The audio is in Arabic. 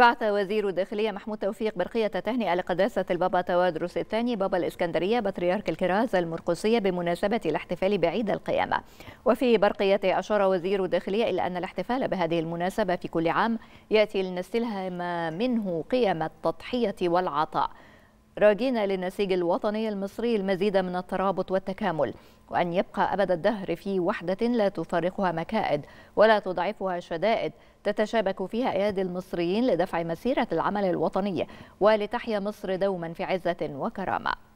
بعث وزير الداخلية محمود توفيق برقية تهنئة لقداسة البابا توادرس الثاني بابا الإسكندرية بطريرك الكرازة المرقسية بمناسبة الاحتفال بعيد القيامة وفي برقية أشار وزير الداخلية إلى أن الاحتفال بهذه المناسبة في كل عام يأتي لنستلهم منه قيم التضحية والعطاء راجين للنسيج الوطني المصري المزيد من الترابط والتكامل وأن يبقى أبد الدهر في وحدة لا تفارقها مكائد ولا تضعفها شدائد تتشابك فيها أيادي المصريين لدفع مسيرة العمل الوطني ولتحيا مصر دوما في عزة وكرامة